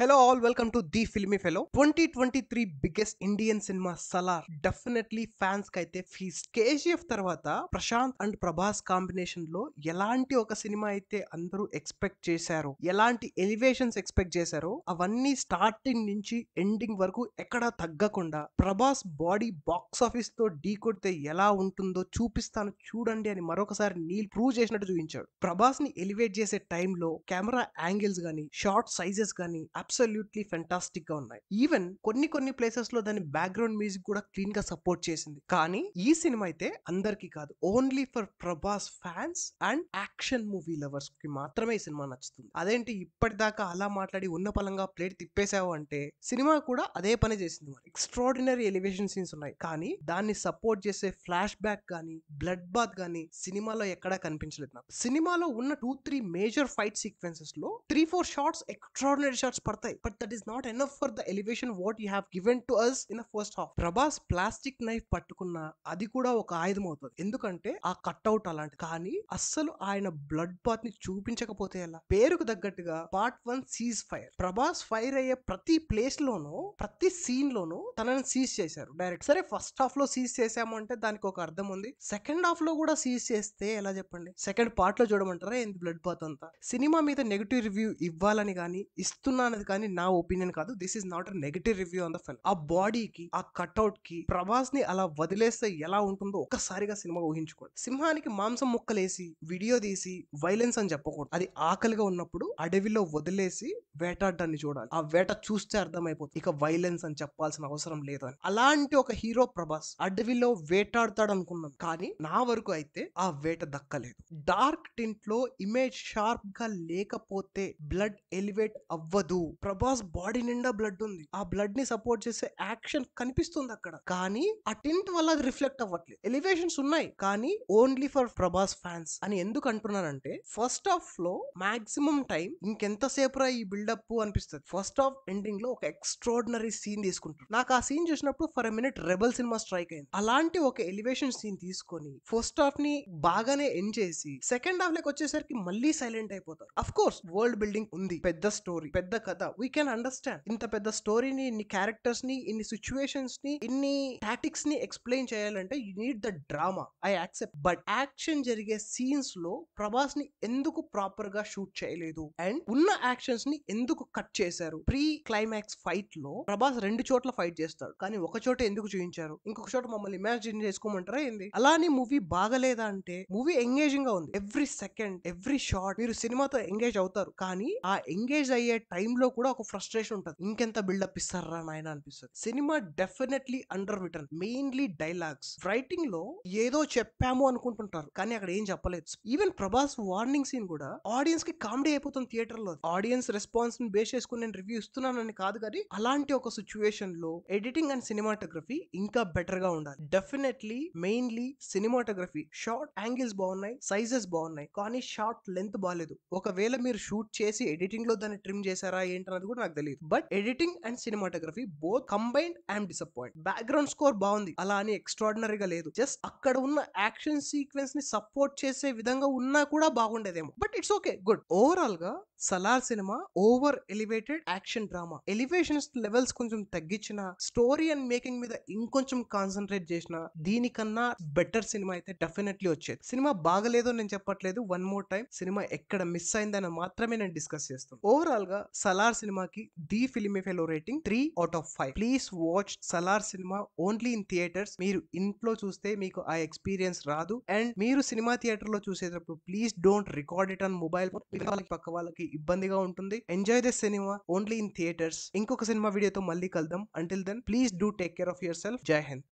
hello all welcome to the filmy fellow twenty twenty three biggest Indian cinema Salaar definitely fans కి అయితే feast KGF తర్వాత Prashanth and Prabhas combination లో ఎలాంటి ఒక cinema అయితే అందరూ ఎక్స్పెక్ట్ చేశారు ఎలాంటి ఎలివేషన్స్ ఎక్స్పెక్ట్ చేశారో అవన్నీ స్టార్టింగ్ నుంచి ఎండింగ్ వరకు ఎక్కడా తగ్గకుండా ప్రభాస్ బాడీ బాక్స్ ఆఫీస్ తో ఢీ కొడితే ఎలా ఉంటుందో చూపిస్తాను చూడండి అని మరొకసారి నీల్ ప్రూవ్ చేసినట్టు చూపించాడు ప్రభాస్ ని ఎలివేట్ చేసే టైంలో కెమెరా యాంగిల్స్ గానీ షార్ట్ సైజెస్ గానీ అబ్సల్యూట్లీ ఫెంటాస్టిక్ గా ఉన్నాయి ఈవెన్ కొన్ని కొన్ని ప్లేసెస్ లో దాని బ్యాక్గ్రౌండ్ మ్యూజిక్ కూడా క్లీన్ గా సపోర్ట్ చేసింది కానీ ఈ సినిమా అయితే అందరికీ కాదు only for Prabhas fans and action movie lovers కి మాత్రమే ఈ సినిమా నచ్చుతుంది అదేంటి ఇప్పటిదాకా అలా మాట్లాడి ఉన్న పలంగా ప్లేట్ తిప్పేశావు అంటే సినిమా కూడా అదే పని చేసింది మరి ఎక్స్ట్రాడినరీ ఎలివేషన్ సీన్స్ ఉన్నాయి కానీ దాన్ని సపోర్ట్ చేసే ఫ్లాష్ బ్యాక్ కానీ బ్లడ్ బాత్ కానీ సినిమాలో ఎక్కడా కనిపించలేదు నాకు సినిమాలో ఉన్న two three major fight sequences లో three four shots extraordinary shots కనబడతాయి but that is not enough for the elevation what you have given to us in first half Prabhas plastic knife పట్టుకున్న అది కూడా ఒక ఆయుధం అవుతుంది ఎందుకంటే ఆ కట్అవుట్ అలాంటి కానీ అస్సలు ఆయన బ్లడ్ బాత్ ని చూపించకపోతే ఎలా పేరుకు తగ్గట్టుగా part one ceasefire Prabhas fire అయ్యే ప్రతి ప్లేస్ లోనూ ప్రతి సీన్ లోనూ తనని సీజ్ చేశారు డైరెక్ట్ సరే ఫస్ట్ హాఫ్ లో సీజ్ చేసాము అంటే దానికి ఒక అర్థం ఉంది సెకండ్ హాఫ్ లో కూడా సీజ్ చేస్తే ఎలా చెప్పండి సెకండ్ పార్ట్ లో చూడమంటారా ఏంది బ్లడ్ బాత్ అంతా సినిమా మీద నెగిటివ్ రివ్యూ ఇవ్వాలని కానీ ఇస్తున్నా కాదు కానీ నా ఒపీనియన్ కాదు this is not a negative review on the film ఆ బాడీకి ఆ కట్అవుట్ కి ప్రభాస్ ని అలా వదిలేస్తే ఎలా ఉంటుందో ఒక్కసారిగా సినిమా ఊహించుకోండి సింహానికి మాంసం ముక్కలేసి వీడియో తీసి వైలెన్స్ అని చెప్పకూడదు అది ఆకలిగా ఉన్నప్పుడు అడవిలో వదిలేసి వేటాడడాన్ని చూడాలి ఆ వేట చూస్తే అర్థమైపోతుంది ఇక వైలెన్స్ అని చెప్పాల్సిన అవసరం లేదు అని అలాంటి ఒక హీరో ప్రభాస్ అడవిలో వేటాడతాడు అనుకున్నాం కానీ నా వరకు అయితే ఆ వేట దక్కలేదు డార్క్ టింట్ లో ఇమేజ్ షార్ప్ గా లేకపోతే బ్లడ్ ఎలివేట్ అవ్వదు ప్రభాస్ బాడీ నిండా బ్లడ్ ఉంది ఆ బ్లడ్ ని సపోర్ట్ చేసే యాక్షన్ కనిపిస్తుంది అక్కడ కానీ ఆ టింట్ వల్ల అది రిఫ్లెక్ట్ అవ్వట్లేదు ఎలివేషన్స్ ఉన్నాయి కానీ ఓన్లీ ఫర్ ప్రభాస్ ఫ్యాన్స్ అని ఎందుకు అంటున్నానంటే ఫస్ట్ హాఫ్ లో మాక్సిమం టైం ఇంకెంతసేపు రా ఈ బిల్డప్ అనిపిస్తుంది ఫస్ట్ హాఫ్ ఎండింగ్ లో ఒక ఎక్స్ట్రాడినరీ సీన్ తీసుకుంటారు నాకు ఆ సీన్ చూసినప్పుడు for minute Rebel cinema strike అయింది అలాంటి ఒక ఎలివేషన్ సీన్ తీసుకొని ఫస్ట్ హాఫ్ ని బాగానే ఎండ్ చేసి సెకండ్ హాఫ్ లెక్ వచ్చేసరికి మళ్ళీ సైలెంట్ అయిపోతారు అఫ్ కోర్స్ వరల్డ్ బిల్డింగ్ ఉంది పెద్ద స్టోరీ పెద్ద కథ కదా వీ కెన్ అండర్స్టాండ్ ఇంత పెద్ద స్టోరీని ఇన్ని క్యారెక్టర్స్ ని ఇన్ని సిచ్యువేషన్స్ ని ఇన్ని టాటిక్స్ ని ఎక్స్ప్లెయిన్ చేయాలంటే you need the drama I accept but action జరిగే సీన్స్ లో ప్రభాస్ ని ఎందుకు ప్రాపర్ గా షూట్ చేయలేదు అండ్ ఉన్న యాక్షన్స్ ని ఎందుకు కట్ చేశారు ప్రీ క్లైమాక్స్ ఫైట్ లో ప్రభాస్ రెండు చోట్ల ఫైట్ చేస్తాడు కానీ ఒక చోట ఎందుకు చూపించారు ఇంకొక చోట మమ్మల్ని ఇమాజిన్ చేసుకోమంటారా ఏంది అలానే మూవీ బాగలేదా అంటే మూవీ ఎంగేజింగ్ గా ఉంది ఎవ్రీ సెకండ్ ఎవ్రీ షార్ట్ మీరు సినిమాతో ఎంగేజ్ అవుతారు కానీ ఆ ఎంగేజ్ అయ్యే టైంలో కూడా ఒక ఫ్రస్ట్రేషన్ ఉంటుంది ఇంకెంత బిల్డప్ ఇస్తారా నాయన అనిపిస్తుంది cinema definitely under return mainly dialogues writing లో ఏదో చెప్పాము అనుకుంటుంటారు కానీ అక్కడ ఏం చెప్పలేదు ఈవెన్ ప్రభాస్ వార్నింగ్ సీన్ కూడా ఆడియన్స్ కి కామెడీ అయిపోతుంది థియేటర్ లో ఆడియన్స్ రెస్పాన్స్ ని బేస్ చేసుకుని నేను రివ్యూ ఇస్తున్నానని కాదు కానీ అలాంటి ఒక సిచ్యువేషన్ లో ఎడిటింగ్ అండ్ సినిమాటోగ్రఫీ ఇంకా బెటర్ గా ఉండాలి definitely mainly cinematography shot angles బాగున్నాయి సైజెస్ బాగున్నాయి కానీ షార్ట్ లెంత్ బాగాలేదు ఒకవేళ మీరు షూట్ చేసి ఎడిటింగ్ లో దాన్ని ట్రిమ్ చేశారా ఏంటి ఏంటన్నది కూడా నాకు తెలియదు but editing and cinematography both combined and disappoint background score బాగుంది అలా అని ఎక్స్ట్రాడినరీగా లేదు జస్ట్ అక్కడ ఉన్న యాక్షన్ సీక్వెన్స్ ని సపోర్ట్ చేసే విధంగా ఉన్నా కూడా బాగుండేదేమో but it's okay good overall గా Salaar cinema over elevated action drama elevations levels కొంచెం తగ్గించిన స్టోరీ అండ్ మేకింగ్ మీద ఇంకొంచెం కాన్సన్ట్రేట్ చేసిన దీనికన్నా బెటర్ సినిమా అయితే డెఫినెట్లీ వచ్చేది సినిమా బాగలేదో నేను చెప్పట్లేదు వన్ మోర్ టైం సినిమా ఎక్కడ మిస్ అయిందని మాత్రమే నేను డిస్కస్ చేస్తాను ఓవరాల్ గా సలార్ సలార్ సినిమాకి the filmy fellow rating three out of five please watch Salaar cinema only in theatres మీరు ఇంట్లో చూస్తే మీకు ఆ ఎక్స్పీరియన్స్ రాదు అండ్ మీరు సినిమా థియేటర్ లో చూసేటప్పుడు please don't record it on mobile phone వాళ్ళకి పక్క వాళ్ళకి ఇబ్బందిగా ఉంటుంది enjoy this cinema only in theatres ఇంకొక సినిమా వీడియోతో మళ్ళీ కలుద్దాం until then please do take care of yourself Jai Hind